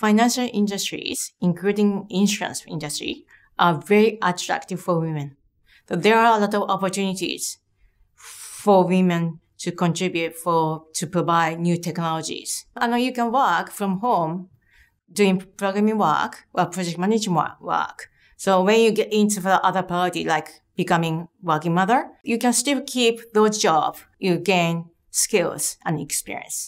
financial industries, including insurance industry, are very attractive for women. So there are a lot of opportunities for women to contribute for to provide new technologies. And you can work from home doing programming work or project management work. So when you get into the other priority, like becoming working mother, you can still keep those job. You gain skills and experience.